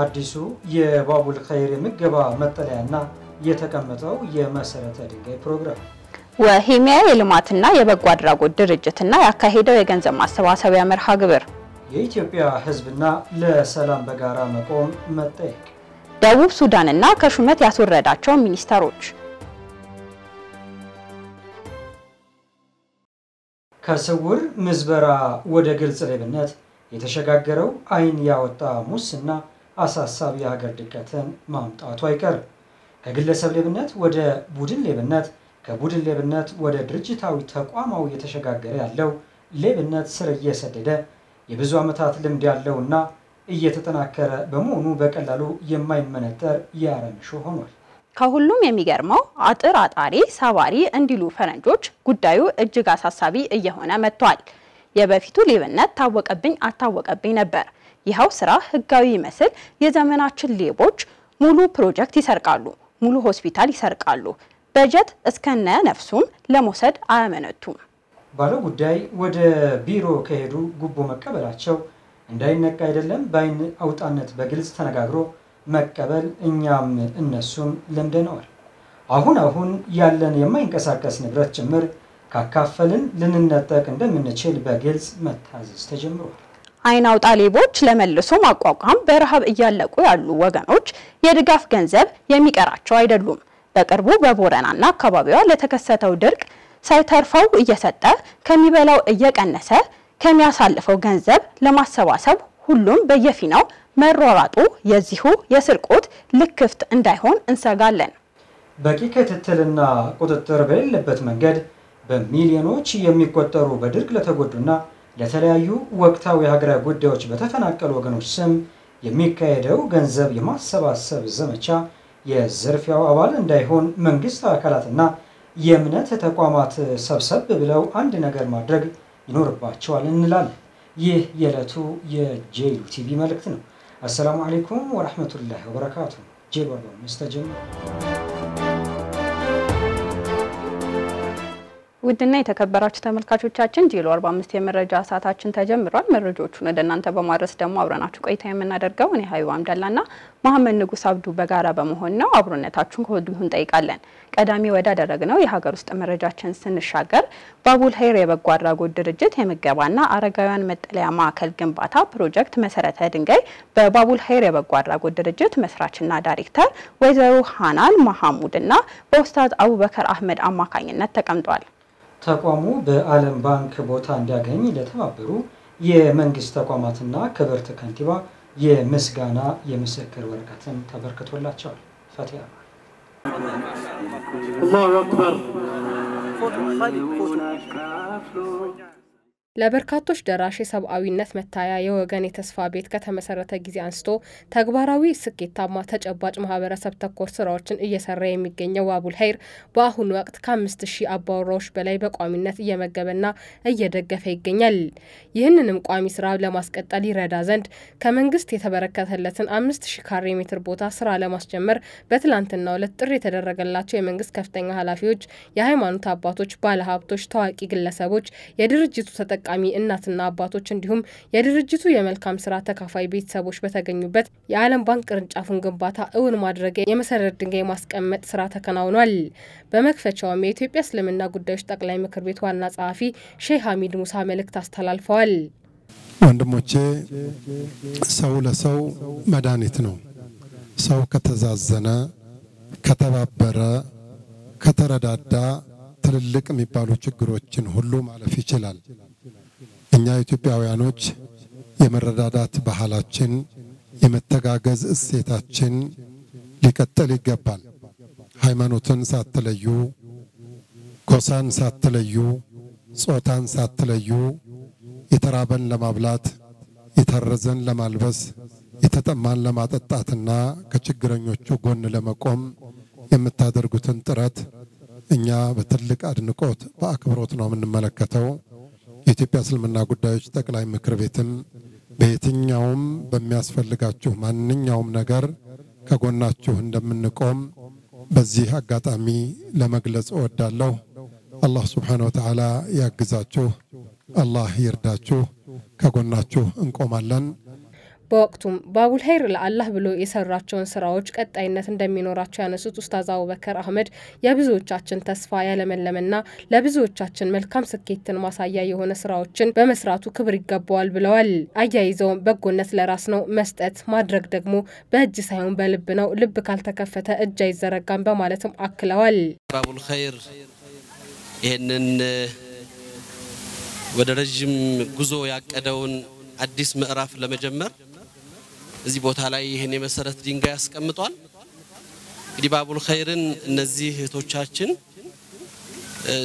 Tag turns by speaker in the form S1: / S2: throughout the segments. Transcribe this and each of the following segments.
S1: አዲሱ የባቡል ኸይር የምገባ መጠለያና የተቀመጠው የመሰረተ ድንጋይ ፕሮግራም
S2: ወሂሚያ የልማትና የበጎ አድራጎት ድርጅትና ያካሄደው የገንዘብ ማሰባሰቢያ መርሃ ግብር
S1: የኢትዮጵያ ሕዝብና ለሰላም በጋራ መቆም መጠየቅ
S2: ደቡብ ሱዳንና ከሹመት ያስወረዳቸው ሚኒስተሮች
S1: ከስውር ምዝበራ ወደ ግልጽ ሌብነት የተሸጋገረው አይን ያወጣ ሙስና አሳሳቢ የሀገር ድቀትን ማምጣቱ አይቀርም። ከግለሰብ ሌብነት ወደ ቡድን ሌብነት፣ ከቡድን ሌብነት ወደ ድርጅታዊ ተቋማዊ እየተሸጋገረ ያለው ሌብነት ስር እየሰደደ የብዙ ዓመታት ልምድ ያለውና እየተጠናከረ በመሆኑ በቀላሉ የማይመነጠር የአረም ሆኗል።
S2: ከሁሉም የሚገርመው አጥር አጣሪ ሰባሪ እንዲሉ ፈረንጆች ጉዳዩ እጅግ አሳሳቢ እየሆነ መጥቷል። የበፊቱ ሌብነት ታወቀብኝ አታወቀብኝ ነበር። ይኸው ስራ ህጋዊ ይመስል የዘመናችን ሌቦች ሙሉ ፕሮጀክት ይሰርቃሉ፣ ሙሉ ሆስፒታል ይሰርቃሉ። በጀት እስከነ ነፍሱም ለመውሰድ አያመነቱም።
S1: ባለ ጉዳይ ወደ ቢሮ ከሄዱ ጉቦ መቀበላቸው እንዳይነቃ አይደለም በአይን አውጣነት በግልጽ ተነጋግሮ መቀበል እኛም እነሱም ለምደነዋል። አሁን አሁን ያለን የማይንቀሳቀስ ንብረት ጭምር ካካፈልን ልንነጠቅ እንደምንችል በግልጽ መታዘዝ ተጀምሯል።
S2: አይን አውጣ ሌቦች ለመልሶ ማቋቋም በረሃብ እያለቁ ያሉ ወገኖች የድጋፍ ገንዘብ የሚቀራቸው አይደሉም። በቅርቡ በቦረናና አካባቢዋ ለተከሰተው ድርቅ ሳይተርፈው እየሰጠ ከሚበላው እየቀነሰ ከሚያሳልፈው ገንዘብ ለማሰባሰብ ሁሉም በየፊናው መሯሯጡ የዚሁ የስርቆት ልክፍት እንዳይሆን እንሰጋለን።
S1: በቂ ክትትልና ቁጥጥር በሌለበት መንገድ በሚሊዮኖች የሚቆጠሩ በድርቅ ለተጎዱና ለተለያዩ ወቅታዊ ሀገራዊ ጉዳዮች በተፈናቀሉ ወገኖች ስም የሚካሄደው ገንዘብ የማሰባሰብ ዘመቻ የዝርፊያው አባል እንዳይሆን መንግስት አካላትና የእምነት ተቋማት ሰብሰብ ብለው አንድ ነገር ማድረግ ይኖርባቸዋል እንላለን። ይህ የዕለቱ የጄሉ ቲቪ መልእክት ነው። አሰላሙ አሌይኩም ወረሕመቱላሂ ወበረካቱ። ጄሉ አርባ አምስት ተጀመረ።
S2: ውድና የተከበራችሁ ተመልካቾቻችን ጂሎ 45 የመረጃ ሰዓታችን ተጀምሯል። መረጃዎቹን ወደ እናንተ በማድረስ ደግሞ አብረናችሁ ቆይታ የምናደርገው እኔ ሀዩ አምደላና መሀመድ ንጉስ አብዱ በጋራ በመሆን ነው። አብሮነታችሁን ከወዲሁ እንጠይቃለን። ቀዳሚ ወዳደረግነው የሀገር ውስጥ መረጃችን ስንሻገር ባቡል ሀይር የበጎ አድራጎት ድርጅት የምገባና አረጋውያን መጠለያ ማዕከል ግንባታ ፕሮጀክት መሰረተ ድንጋይ በባቡል ሀይር የበጎ አድራጎት ድርጅት መስራችና ዳይሬክተር ወይዘሮ ሀናን መሐሙድና በኡስታዝ አቡበከር አህመድ አማካኝነት ተቀምጧል።
S1: ተቋሙ በዓለም ባንክ ቦታ እንዲያገኝ ለተባበሩ የመንግስት ተቋማትና ክብርት ከንቲባ የምስጋና የምስክር ወረቀትን ተበርክቶላቸዋል። ፈትያ አላሁ አክበር
S3: ለበርካቶች ደራሽ የሰብአዊነት መታያ የወገን የተስፋ ቤት ከተመሰረተ ጊዜ አንስቶ ተግባራዊ ስኬታማ ተጨባጭ ማህበረሰብ ተኮር ስራዎችን እየሰራ የሚገኘው ዋቡል ሀይር በአሁኑ ወቅት ከአምስት ሺህ አባወራዎች በላይ በቋሚነት እየመገበና እየደገፈ ይገኛል። ይህንንም ቋሚ ስራ ለማስቀጠል ይረዳ ዘንድ ከመንግስት የተበረከተለትን አምስት ሺህ ካሬ ሜትር ቦታ ስራ ለማስጀመር በትላንትናው ዕለት ጥሪ የተደረገላቸው የመንግስት ከፍተኛ ኃላፊዎች፣ የሃይማኖት አባቶች፣ ባለሀብቶች፣ ታዋቂ ግለሰቦች፣ የድርጅቱ ተጠ ተጠቃሚ እናትና አባቶች እንዲሁም የድርጅቱ የመልካም ስራ ተካፋይ ቤተሰቦች በተገኙበት የዓለም ባንክ ቅርንጫፉን ግንባታ እውን ማድረግ የመሰረት ድንጋይ ማስቀመጥ ስራ ተከናውኗል። በመክፈቻውም የኢትዮጵያ እስልምና ጉዳዮች ጠቅላይ ምክር ቤት ዋና ጸሐፊ ሼህ ሀሚድ ሙሳ መልእክት አስተላልፈዋል።
S4: ወንድሞቼ ሰው ለሰው መድኃኒት ነው። ሰው ከተዛዘነ፣ ከተባበረ፣ ከተረዳዳ ትልልቅ የሚባሉ ችግሮችን ሁሉ ማለፍ ይችላል። እኛ ኢትዮጵያውያኖች የመረዳዳት ባህላችን፣ የመተጋገዝ እሴታችን ሊቀጥል ይገባል። ሃይማኖትን ሳትለዩ፣ ጎሳን ሳትለዩ፣ ጾታን ሳትለዩ የተራበን ለማብላት፣ የታረዘን ለማልበስ፣ የተጠማን ለማጠጣትና ከችግረኞቹ ጎን ለመቆም የምታደርጉትን ጥረት እኛ በትልቅ አድንቆት በአክብሮት ነው የምንመለከተው። የኢትዮጵያ እስልምና ጉዳዮች ጠቅላይ ምክር ቤትም በየትኛውም በሚያስፈልጋችሁ ማንኛውም ነገር ከጎናችሁ እንደምንቆም በዚህ አጋጣሚ ለመግለጽ እወዳለሁ። አላህ ስብሓነ ወተዓላ ያግዛችሁ፣ አላህ ይርዳችሁ፣ ከጎናችሁ እንቆማለን።
S3: በወቅቱም ባቡል ሀይር ለአላህ ብሎ የሰራቸውን ስራዎች ቀጣይነት እንደሚኖራቸው ያነሱት ኡስታዝ አቡበከር አህመድ የብዙዎቻችን ተስፋ ያለመለመና ለብዙዎቻችን መልካም ስኬትን ማሳያ የሆነ ስራዎችን በመስራቱ ክብር ይገባዋል ብለዋል። አያይዘውም በጎነት ለራስ ነው፣ መስጠት ማድረግ ደግሞ በእጅ ሳይሆን በልብ ነው፣ ልብ ካልተከፈተ እጅ አይዘረጋም በማለትም አክለዋል።
S5: ባቡል ይህንን ወደ ረዥም ጉዞ ያቀደውን አዲስ ምዕራፍ ለመጀመር እዚህ ቦታ ላይ ይህን የመሰረት ድንጋይ አስቀምጧል። እንግዲህ ባቡል ኸይርን እነዚህ እህቶቻችን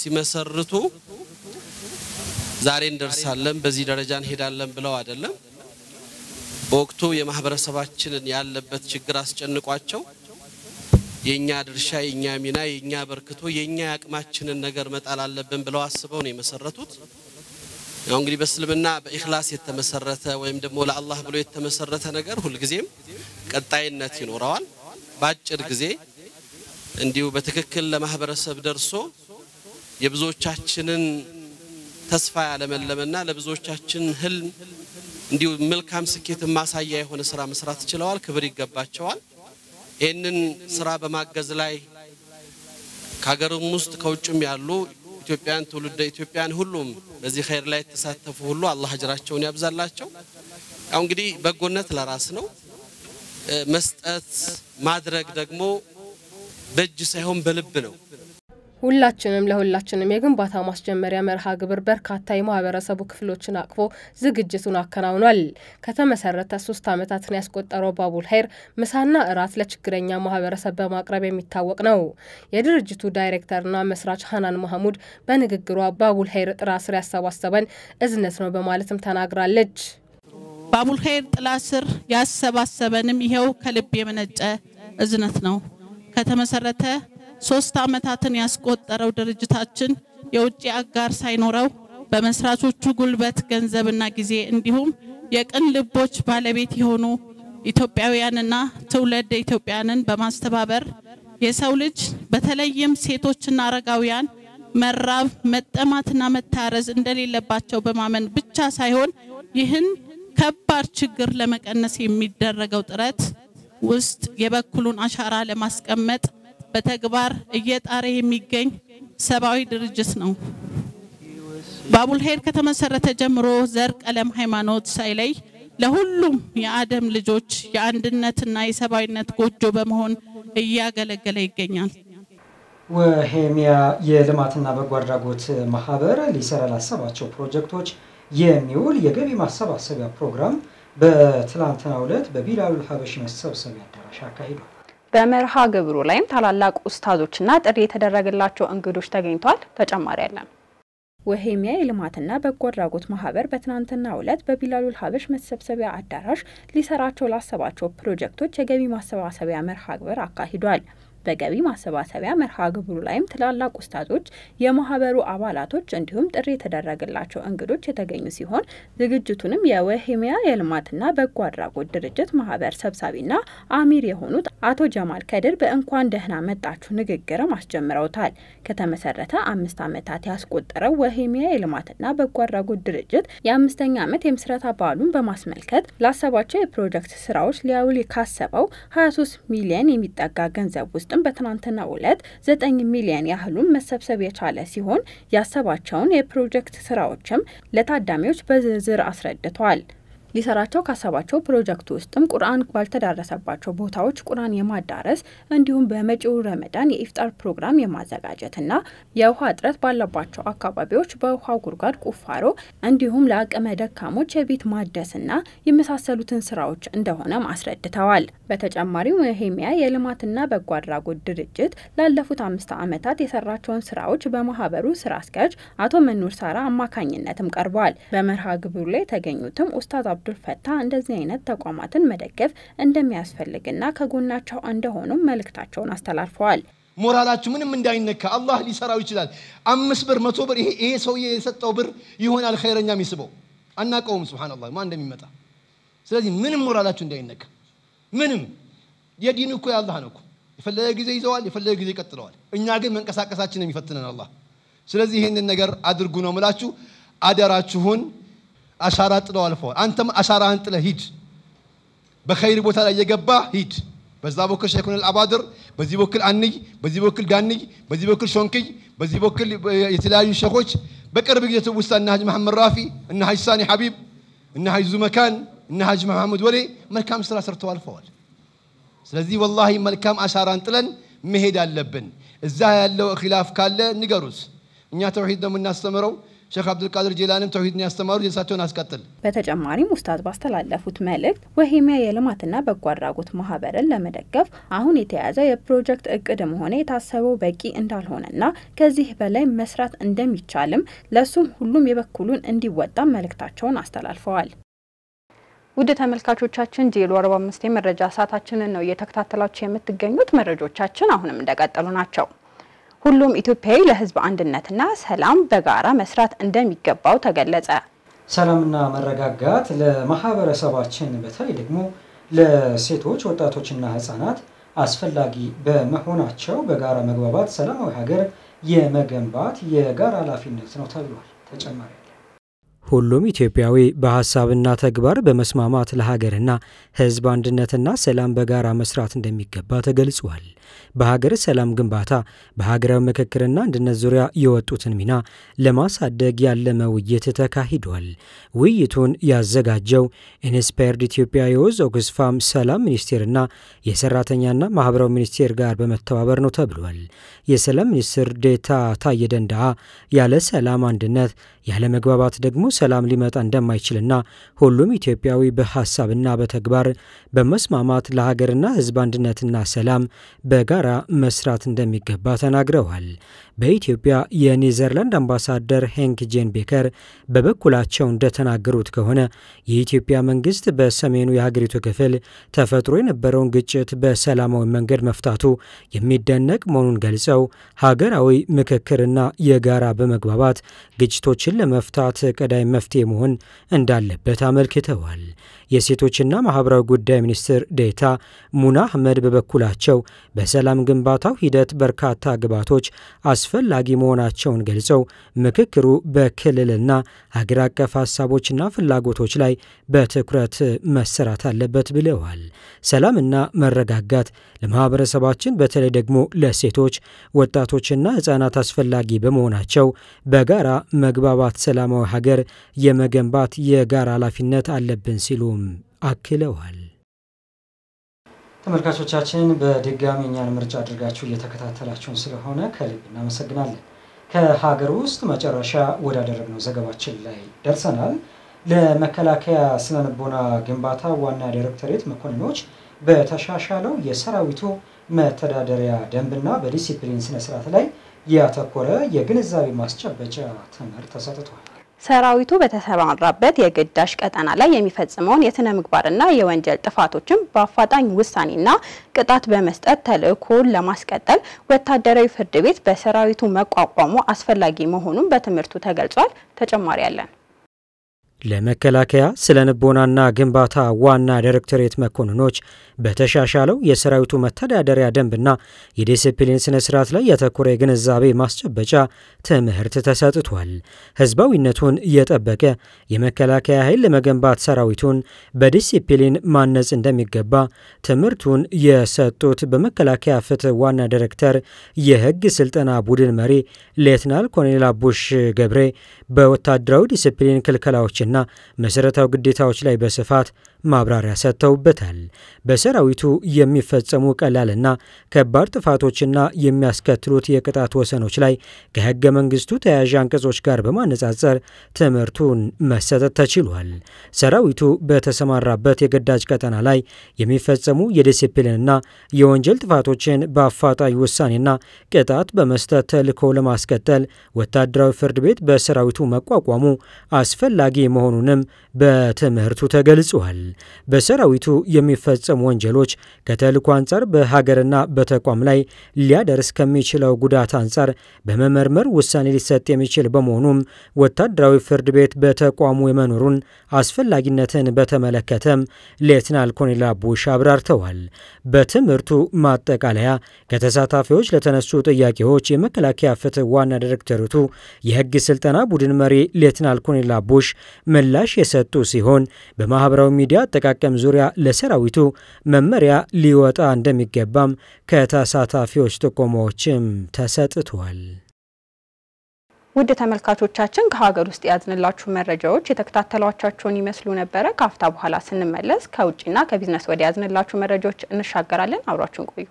S5: ሲመሰርቱ ዛሬ እንደርሳለን በዚህ ደረጃ እንሄዳለን ብለው አይደለም። በወቅቱ የማህበረሰባችንን ያለበት ችግር አስጨንቋቸው የኛ ድርሻ የኛ ሚና የኛ በርክቶ የኛ ያቅማችንን ነገር መጣል አለብን ብለው አስበው ነው የመሰረቱት። ያው እንግዲህ በእስልምና በኢኽላስ የተመሰረተ ወይም ደግሞ ለአላህ ብሎ የተመሰረተ ነገር ሁልጊዜም ቀጣይነት ይኖረዋል። በአጭር ጊዜ እንዲሁ በትክክል ለማህበረሰብ ደርሶ የብዙዎቻችንን ተስፋ ያለመለመና ለብዙዎቻችን ህልም እንዲሁ መልካም ስኬት ማሳያ የሆነ ስራ መስራት ችለዋል። ክብር ይገባቸዋል። ይህንን ስራ በማገዝ ላይ ከሀገርም ውስጥ ከውጭም ያሉ ኢትዮጵያን ትውልደ ኢትዮጵያን ሁሉም በዚህ ኸይር ላይ የተሳተፉ ሁሉ አላህ አጅራቸውን ያብዛላቸው። ያው እንግዲህ በጎነት ለራስ ነው። መስጠት ማድረግ ደግሞ በእጅ ሳይሆን በልብ ነው።
S3: ሁላችንም ለሁላችንም የግንባታ ማስጀመሪያ መርሃ ግብር በርካታ የማህበረሰቡ ክፍሎችን አቅፎ ዝግጅቱን አከናውኗል። ከተመሰረተ ሶስት ዓመታትን ያስቆጠረው ባቡል ሀይር ምሳና እራት ለችግረኛ ማህበረሰብ በማቅረብ የሚታወቅ ነው። የድርጅቱ ዳይሬክተርና መስራች ሀናን ማህሙድ በንግግሯ ባቡል ሀይር ጥላ ስር ያሰባሰበን እዝነት ነው በማለትም ተናግራለች። ባቡል ሀይር ጥላ ስር ያሰባሰበንም ይኸው ከልብ የመነጨ እዝነት ነው ከተመሰረተ ሶስት ዓመታትን ያስቆጠረው ድርጅታችን የውጭ አጋር ሳይኖረው በመስራቾቹ ጉልበት ገንዘብና ጊዜ እንዲሁም የቅን ልቦች ባለቤት የሆኑ ኢትዮጵያውያንና ትውልድ ኢትዮጵያንን በማስተባበር የሰው ልጅ በተለይም ሴቶችና አረጋውያን መራብ፣ መጠማትና መታረዝ እንደሌለባቸው በማመን ብቻ ሳይሆን ይህን ከባድ ችግር ለመቀነስ የሚደረገው ጥረት ውስጥ የበኩሉን አሻራ ለማስቀመጥ በተግባር እየጣረ የሚገኝ ሰብአዊ ድርጅት ነው። ባቡልሄድ ከተመሰረተ ጀምሮ ዘር፣ ቀለም፣ ሃይማኖት ሳይለይ ለሁሉም የአደም ልጆች የአንድነትና የሰብአዊነት ጎጆ በመሆን እያገለገለ ይገኛል።
S1: ወሄሚያ የልማትና በጎ አድራጎት ማህበር ሊሰራ ላሰባቸው ፕሮጀክቶች የሚውል የገቢ ማሰባሰቢያ ፕሮግራም በትላንትናው ዕለት በቢላሉል ሀበሺ መሰብሰቢያ አዳራሽ አካሂዷል።
S2: በመርሃ ግብሩ ላይም ታላላቅ ኡስታዞችና ጥሪ የተደረገላቸው እንግዶች ተገኝተዋል። ተጨማሪ ያለን ወሄሚያ የልማትና በጎ አድራጎት ማህበር በትናንትናው ዕለት በቢላሉል ሀበሽ መሰብሰቢያ አዳራሽ ሊሰራቸው ላሰባቸው ፕሮጀክቶች የገቢ ማሰባሰቢያ መርሃ ግብር አካሂዷል። በገቢ ማሰባሰቢያ መርሃ ግብሩ ላይም ትላላቅ ውስታዞች፣ የማህበሩ አባላቶች እንዲሁም ጥሪ የተደረገላቸው እንግዶች የተገኙ ሲሆን ዝግጅቱንም የወሄሚያ የልማትና በጎ አድራጎት ድርጅት ማህበር ሰብሳቢና አሚር የሆኑት አቶ ጀማል ከድር በእንኳን ደህና መጣችሁ ንግግርም አስጀምረውታል። ከተመሰረተ አምስት ዓመታት ያስቆጠረው ወሄሚያ የልማትና በጎ አድራጎት ድርጅት የአምስተኛ ዓመት የምስረታ በዓሉን በማስመልከት ላሰባቸው የፕሮጀክት ስራዎች ሊያውል ካሰበው 23 ሚሊየን የሚጠጋ ገንዘብ ውስጥ ውስጥም በትናንትናው ዕለት ዘጠኝ ሚሊየን ያህሉን መሰብሰብ የቻለ ሲሆን ያሰባቸውን የፕሮጀክት ስራዎችም ለታዳሚዎች በዝርዝር አስረድቷል። ሊሰራቸው ካሰባቸው ፕሮጀክት ውስጥም ቁርአን ባልተዳረሰባቸው ቦታዎች ቁርአን የማዳረስ እንዲሁም በመጪው ረመዳን የኢፍጣር ፕሮግራም የማዘጋጀትና የውሃ እጥረት ባለባቸው አካባቢዎች በውሃ ጉድጓድ ቁፋሮ እንዲሁም ለአቅመ ደካሞች የቤት ማደስና የመሳሰሉትን ስራዎች እንደሆነም አስረድተዋል። በተጨማሪም ሄሚያ የልማትና በጎ አድራጎት ድርጅት ላለፉት አምስት ዓመታት የሰራቸውን ስራዎች በማህበሩ ስራ አስኪያጅ አቶ መኖር ሳራ አማካኝነትም ቀርበዋል። በመርሃ ግብሩ ላይ የተገኙትም ኡስታዝ አብዱል እንደዚህ አይነት ተቋማትን መደገፍ እንደሚያስፈልግና ከጎናቸው እንደሆኑም መልእክታቸውን
S5: አስተላልፈዋል። ሞራላችሁ ምንም እንዳይነካ አላህ ሊሰራው ይችላል። አምስት ብር መቶ ብር ይሄ ሰውዬ የሰጠው ብር ይሆናል ኸይረኛ የሚስበው አናቀውም። ሱብሃነላህ ማን እንደሚመጣ ስለዚህ ምንም ሞራላችሁ እንዳይነካ ምንም የዲን እኮ የአላህ ነው እኮ የፈለገ ጊዜ ይዘዋል፣ የፈለገ ጊዜ ይቀጥለዋል። እኛ ግን መንቀሳቀሳችን የሚፈትነን አላህ። ስለዚህ ይህንን ነገር አድርጉ ነው ምላችሁ አደራችሁን። አሻራ ጥለው አልፈዋል። አንተም አሻራህን ጥለህ ሂድ። በኸይር ቦታ ላይ የገባህ ሂድ። በዛ በኩል ሸይኹን አልአባድር፣ በዚህ በኩል አንይ፣ በዚህ በኩል ዳንይ፣ በዚህ በኩል ሾንክይ፣ በዚህ በኩል የተለያዩ ሸኾች በቅርብ ጊዜ ትውስታ እነ ሀጅ መሐመድ ራፊ፣ እነ ሀጅ ሳኒ ሐቢብ፣ እነ ሀጅ ዙመካን፣ እነ ሀጅ መሐመድ ወሌ መልካም ስራ ሰርተው አልፈዋል። ስለዚህ ወላሂ መልካም አሻራን ጥለን መሄድ አለብን። እዛ ያለው ኺላፍ ካለ ንገሩት። እኛ ተውሂድ ነው የምናስተምረው። ሼክ አብዱልቃድር ጄላንም ተውሂድን ያስተማሩ የእሳቸውን አስቀጥል።
S2: በተጨማሪም ኡስታዝ ባስተላለፉት መልእክት ወሄሚያ የልማትና በጎ አድራጎት ማህበርን ለመደገፍ አሁን የተያዘ የፕሮጀክት እቅድም ሆነ የታሰበው በቂ እንዳልሆነና ከዚህ በላይ መስራት እንደሚቻልም ለሱም ሁሉም የበኩሉን እንዲወጣ መልእክታቸውን አስተላልፈዋል። ውድ ተመልካቾቻችን ጄሎ 45 የመረጃ ሰዓታችንን ነው እየተከታተላችሁ የምትገኙት። መረጃዎቻችን አሁንም እንደቀጠሉ ናቸው። ሁሉም ኢትዮጵያዊ ለህዝብ አንድነትና ሰላም በጋራ መስራት እንደሚገባው ተገለጸ።
S1: ሰላምና መረጋጋት ለማህበረሰባችን በተለይ ደግሞ ለሴቶች ወጣቶችና ህጻናት አስፈላጊ በመሆናቸው በጋራ መግባባት ሰላማዊ ሀገር የመገንባት የጋራ ኃላፊነት ነው ተብሏል። ተጨማሪ ሁሉም ኢትዮጵያዊ በሐሳብና ተግባር በመስማማት ለሀገርና ሕዝብ አንድነትና ሰላም በጋራ መስራት እንደሚገባ ተገልጿል። በሀገር ሰላም ግንባታ በሀገራዊ ምክክርና አንድነት ዙሪያ የወጡትን ሚና ለማሳደግ ያለመ ውይይት ተካሂዷል። ውይይቱን ያዘጋጀው ኢንስፓየርድ ኢትዮጵያ የወዝ ኦክስፋም ሰላም ሚኒስቴርና የሰራተኛና ማህበራዊ ሚኒስቴር ጋር በመተባበር ነው ተብሏል። የሰላም ሚኒስትር ዴታ ታዬ ያለ ሰላም አንድነት፣ ያለ መግባባት ደግሞ ሰላም ሊመጣ እንደማይችልና ሁሉም ኢትዮጵያዊ በሐሳብና በተግባር በመስማማት ለሀገርና ሕዝብ አንድነትና ሰላም በጋራ መስራት እንደሚገባ ተናግረዋል። በኢትዮጵያ የኔዘርላንድ አምባሳደር ሄንክ ጄን ቤከር በበኩላቸው እንደተናገሩት ከሆነ የኢትዮጵያ መንግስት በሰሜኑ የሀገሪቱ ክፍል ተፈጥሮ የነበረውን ግጭት በሰላማዊ መንገድ መፍታቱ የሚደነቅ መሆኑን ገልጸው ሀገራዊ ምክክርና የጋራ በመግባባት ግጭቶችን ለመፍታት ቀዳሚ መፍትሄ መሆን እንዳለበት አመልክተዋል። የሴቶችና ማህበራዊ ጉዳይ ሚኒስትር ዴታ ሙና አህመድ በበኩላቸው በሰላም ግንባታው ሂደት በርካታ ግባቶች አስፈላጊ መሆናቸውን ገልጸው ምክክሩ በክልልና ሀገር አቀፍ ሀሳቦችና ፍላጎቶች ላይ በትኩረት መሰራት አለበት ብለዋል። ሰላምና መረጋጋት ለማህበረሰባችን በተለይ ደግሞ ለሴቶች ወጣቶችና ህጻናት አስፈላጊ በመሆናቸው በጋራ መግባባት ሰላማዊ ሀገር የመገንባት የጋራ ኃላፊነት አለብን ሲሉ ሲሉም አክለዋል። ተመልካቾቻችን በድጋሚ እኛን ምርጫ አድርጋችሁ እየተከታተላችሁን ስለሆነ ከልብ እናመሰግናለን። ከሀገር ውስጥ መጨረሻ ወዳደረግነው ዘገባችን ላይ ደርሰናል። ለመከላከያ ስነልቦና ግንባታ ዋና ዳይሬክተሬት መኮንኖች በተሻሻለው የሰራዊቱ መተዳደሪያ ደንብና በዲሲፕሊን ስነስርዓት ላይ ያተኮረ የግንዛቤ ማስጨበጫ ትምህርት ተሰጥቷል።
S2: ሰራዊቱ በተሰማራበት የግዳጅ ቀጠና ላይ የሚፈጽመውን የስነ ምግባርና የወንጀል ጥፋቶችን በአፋጣኝ ውሳኔና ቅጣት በመስጠት ተልእኮውን ለማስቀጠል ወታደራዊ ፍርድ ቤት በሰራዊቱ መቋቋሙ አስፈላጊ መሆኑን በትምህርቱ ተገልጿል። ተጨማሪ ያለን
S1: ለመከላከያ ስለ ንቦናና ግንባታ ዋና ዳይሬክቶሬት መኮንኖች በተሻሻለው የሰራዊቱ መተዳደሪያ ደንብና የዲሲፕሊን ስነ ስርዓት ላይ ያተኮረ የግንዛቤ ማስጨበጫ ትምህርት ተሰጥቷል። ህዝባዊነቱን የጠበቀ የመከላከያ ኃይል ለመገንባት ሰራዊቱን በዲሲፕሊን ማነጽ እንደሚገባ ትምህርቱን የሰጡት በመከላከያ ፍትህ ዋና ዳይሬክተር የህግ ስልጠና ቡድን መሪ ሌትናል ኮሎኔል አቡሽ ገብሬ በወታደራዊ ዲስፕሊን ክልከላዎችና መሠረታዊ ግዴታዎች ላይ በስፋት ማብራሪያ ሰጥተውበታል። በሰራዊቱ የሚፈጸሙ ቀላልና ከባድ ጥፋቶችና የሚያስከትሉት የቅጣት ወሰኖች ላይ ከህገ መንግስቱ ተያያዥ አንቀጾች ጋር በማነጻጸር ትምህርቱን መሰጠት ተችሏል። ሰራዊቱ በተሰማራበት የግዳጅ ቀጠና ላይ የሚፈጸሙ የዲሲፕሊንና የወንጀል ጥፋቶችን በአፋጣኝ ውሳኔና ቅጣት በመስጠት ተልኮ ለማስቀጠል ወታደራዊ ፍርድ ቤት በሰራዊቱ መቋቋሙ አስፈላጊ መሆኑንም በትምህርቱ ተገልጿል። በሰራዊቱ የሚፈጸሙ ወንጀሎች ከተልዕኮ አንጻር በሀገርና በተቋም ላይ ሊያደርስ ከሚችለው ጉዳት አንጻር በመመርመር ውሳኔ ሊሰጥ የሚችል በመሆኑም ወታደራዊ ፍርድ ቤት በተቋሙ የመኖሩን አስፈላጊነትን በተመለከተም ሌትናል ኮሎኔል አቡሽ አብራርተዋል። በትምህርቱ ማጠቃለያ ከተሳታፊዎች ለተነሱ ጥያቄዎች የመከላከያ ፍትህ ዋና ዳይሬክተርቱ የህግ ስልጠና ቡድን መሪ ሌትናል ኮሎኔል አቡሽ ምላሽ የሰጡ ሲሆን በማህበራዊ ሚዲያ በሚዲያ አጠቃቀም ዙሪያ ለሰራዊቱ መመሪያ ሊወጣ እንደሚገባም ከተሳታፊዎች ጥቆማዎችም ተሰጥቷል።
S2: ውድ ተመልካቾቻችን ከሀገር ውስጥ ያዝንላችሁ መረጃዎች የተከታተሏቻቸውን ይመስሉ ነበረ። ከአፍታ በኋላ ስንመለስ ከውጭና ከቢዝነስ ወደ ያዝንላችሁ መረጃዎች እንሻገራለን። አብራችሁን ቆዩ።